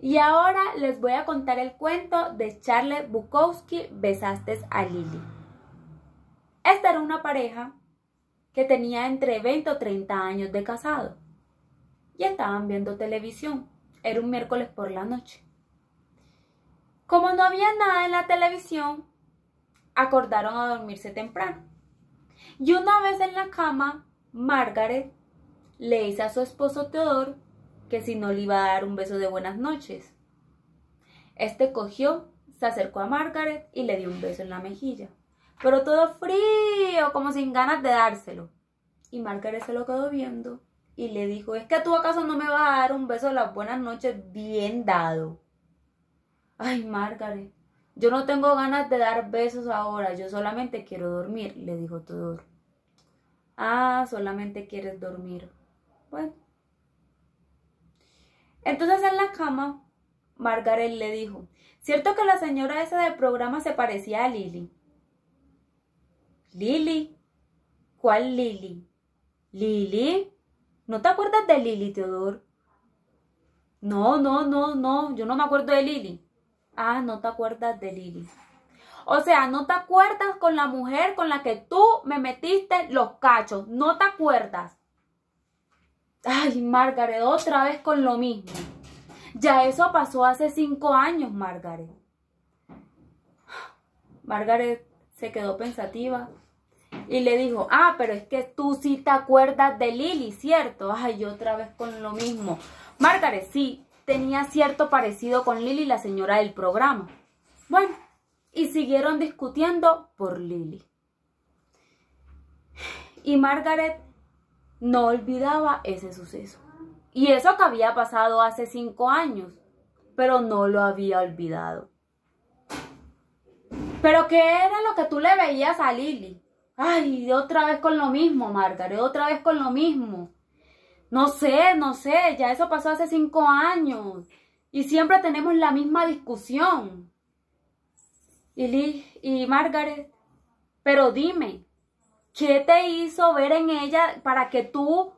Y ahora les voy a contar el cuento de Charles Bukowski, Besaste a Lily. Esta era una pareja que tenía entre 20 o 30 años de casado y estaban viendo televisión. Era un miércoles por la noche. Como no había nada en la televisión, acordaron a dormirse temprano. Y una vez en la cama, Margaret le dice a su esposo Teodoro que si no le iba a dar un beso de buenas noches. Este cogió, se acercó a Margaret y le dio un beso en la mejilla, pero todo frío, como sin ganas de dárselo. Y Margaret se lo quedó viendo y le dijo, ¿es que tú acaso no me vas a dar un beso de las buenas noches bien dado? Ay, Margaret, yo no tengo ganas de dar besos ahora, yo solamente quiero dormir, le dijo todo Ah, solamente quieres dormir. Bueno, entonces en la cama, Margaret le dijo, cierto que la señora esa del programa se parecía a Lily. Lily. ¿Cuál Lily? Lily. ¿No te acuerdas de Lily, Teodor? No, no, no, no, yo no me acuerdo de Lily. Ah, no te acuerdas de Lily. O sea, no te acuerdas con la mujer con la que tú me metiste los cachos. No te acuerdas. Ay, Margaret, otra vez con lo mismo. Ya eso pasó hace cinco años, Margaret. Margaret se quedó pensativa y le dijo, ah, pero es que tú sí te acuerdas de Lily, ¿cierto? Ay, otra vez con lo mismo. Margaret, sí, tenía cierto parecido con Lily, la señora del programa. Bueno, y siguieron discutiendo por Lily. Y Margaret no olvidaba ese suceso. Y eso que había pasado hace cinco años, pero no lo había olvidado. Pero ¿qué era lo que tú le veías a Lili? Ay, otra vez con lo mismo, Margaret, otra vez con lo mismo. No sé, no sé, ya eso pasó hace cinco años. Y siempre tenemos la misma discusión. Y, y Margaret, pero dime, ¿Qué te hizo ver en ella para que tú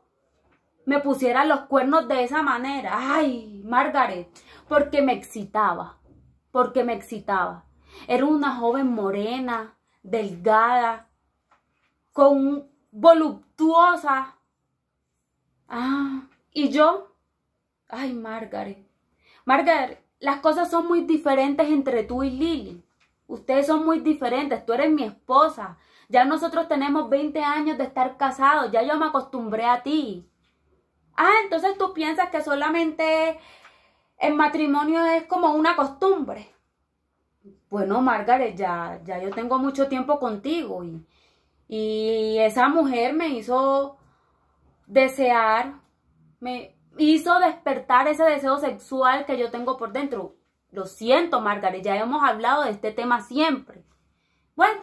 me pusieras los cuernos de esa manera? Ay, Margaret, porque me excitaba, porque me excitaba. Era una joven morena, delgada, con voluptuosa. Ah, y yo, ay, Margaret, Margaret, las cosas son muy diferentes entre tú y Lily. Ustedes son muy diferentes, tú eres mi esposa. Ya nosotros tenemos 20 años de estar casados, ya yo me acostumbré a ti. Ah, entonces tú piensas que solamente el matrimonio es como una costumbre. Bueno, Margaret, ya, ya yo tengo mucho tiempo contigo y esa mujer me hizo desear, me hizo despertar ese deseo sexual que yo tengo por dentro. Lo siento, Margaret, ya hemos hablado de este tema siempre. Bueno,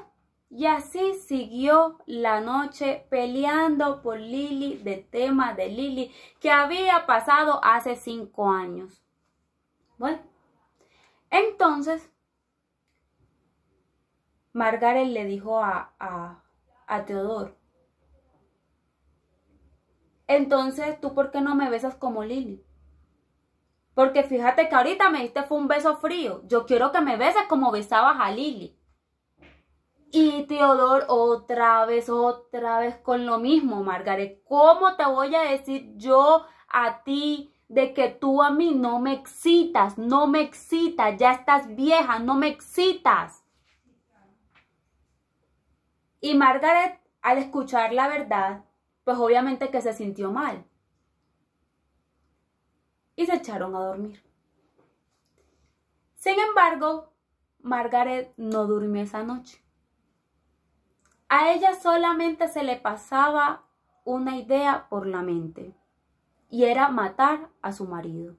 y así siguió la noche peleando por Lili de tema de Lili que había pasado hace cinco años. Bueno, entonces Margaret le dijo a, a, Teodoro, entonces tú por qué no me besas como Lili? Porque fíjate que ahorita me diste fue un beso frío. Yo quiero que me beses como besabas a Lili. Y Teodor otra vez, otra vez con lo mismo, Margaret. ¿Cómo te voy a decir yo a ti de que tú a mí no me excitas, no me excitas, ya estás vieja, no me excitas? Y Margaret, al escuchar la verdad, pues obviamente que se sintió mal y se echaron a dormir. Sin embargo, Margaret no durmió esa noche. A ella solamente se le pasaba una idea por la mente, y era matar a su marido.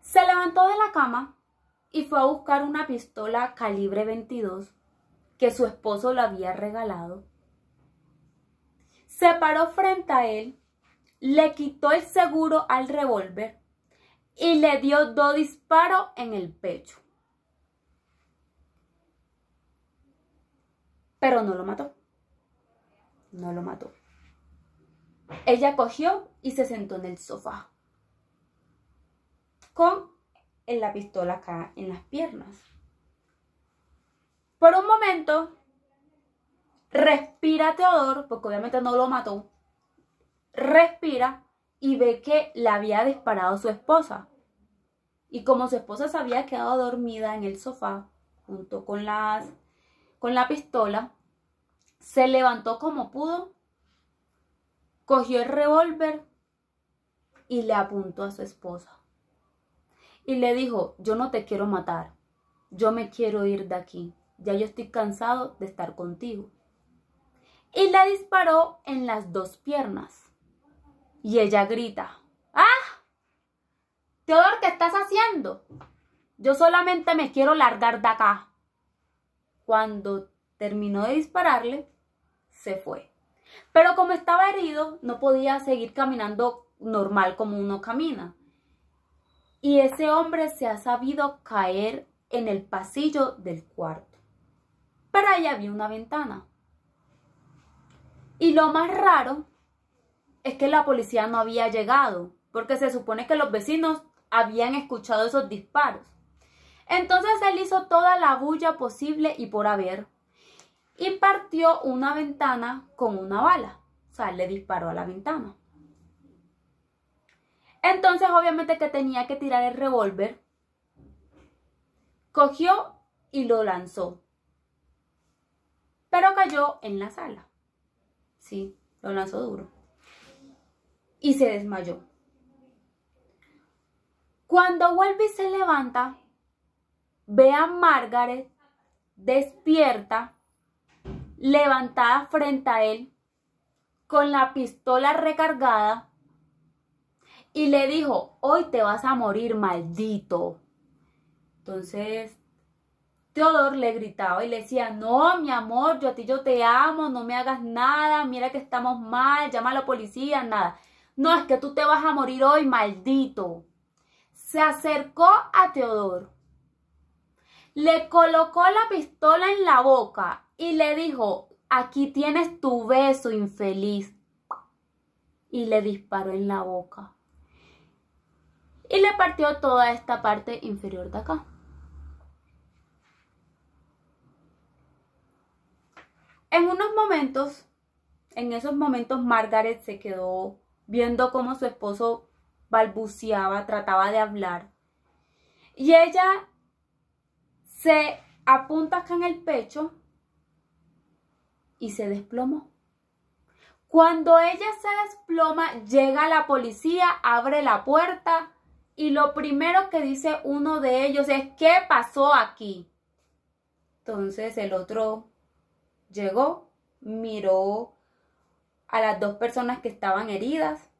Se levantó de la cama y fue a buscar una pistola calibre 22 que su esposo le había regalado. Se paró frente a él le quitó el seguro al revólver y le dio dos disparos en el pecho. Pero no lo mató. No lo mató. Ella cogió y se sentó en el sofá con eh, la pistola acá en las piernas. Por un momento, respira Teodoro, porque obviamente no lo mató respira y ve que la había disparado su esposa. Y como su esposa se había quedado dormida en el sofá junto con, las, con la pistola, se levantó como pudo, cogió el revólver y le apuntó a su esposa. Y le dijo, yo no te quiero matar, yo me quiero ir de aquí, ya yo estoy cansado de estar contigo. Y la disparó en las dos piernas. Y ella grita, ¡Ah! Teodor, ¿qué estás haciendo? Yo solamente me quiero largar de acá. Cuando terminó de dispararle, se fue. Pero como estaba herido, no podía seguir caminando normal como uno camina. Y ese hombre se ha sabido caer en el pasillo del cuarto. Pero ahí había una ventana. Y lo más raro es que la policía no había llegado, porque se supone que los vecinos habían escuchado esos disparos. Entonces él hizo toda la bulla posible y por haber y partió una ventana con una bala. O sea, le disparó a la ventana. Entonces, obviamente que tenía que tirar el revólver. Cogió y lo lanzó. Pero cayó en la sala. Sí, lo lanzó duro y se desmayó. Cuando vuelve se levanta, ve a Margaret despierta, levantada frente a él, con la pistola recargada, y le dijo, hoy te vas a morir, maldito. Entonces, Teodor le gritaba y le decía, no, mi amor, yo a ti yo te amo, no me hagas nada, mira que estamos mal, llama a la policía, nada. No es que tú te vas a morir hoy, maldito. Se acercó a Teodoro. Le colocó la pistola en la boca y le dijo, aquí tienes tu beso infeliz. Y le disparó en la boca. Y le partió toda esta parte inferior de acá. En unos momentos, en esos momentos Margaret se quedó viendo cómo su esposo balbuceaba, trataba de hablar. Y ella se apunta acá en el pecho y se desplomó. Cuando ella se desploma, llega la policía, abre la puerta y lo primero que dice uno de ellos es, ¿qué pasó aquí? Entonces el otro llegó, miró a las dos personas que estaban heridas.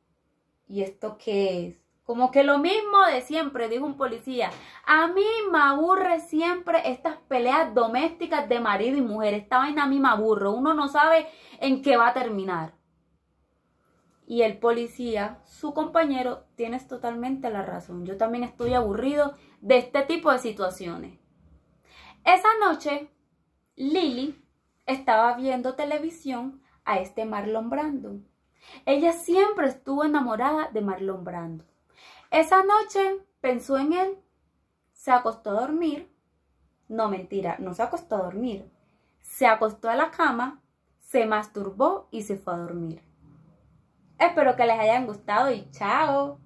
¿Y esto qué es? Como que lo mismo de siempre, dijo un policía. A mí me aburre siempre estas peleas domésticas de marido y mujer. Esta vaina a mí me aburro. Uno no sabe en qué va a terminar. Y el policía, su compañero, tienes totalmente la razón. Yo también estoy aburrido de este tipo de situaciones. Esa noche, Lily estaba viendo televisión a este Marlon Brando. Ella siempre estuvo enamorada de Marlon Brando. Esa noche pensó en él, se acostó a dormir. No, mentira, no se acostó a dormir. Se acostó a la cama, se masturbó y se fue a dormir. Espero que les hayan gustado y chao.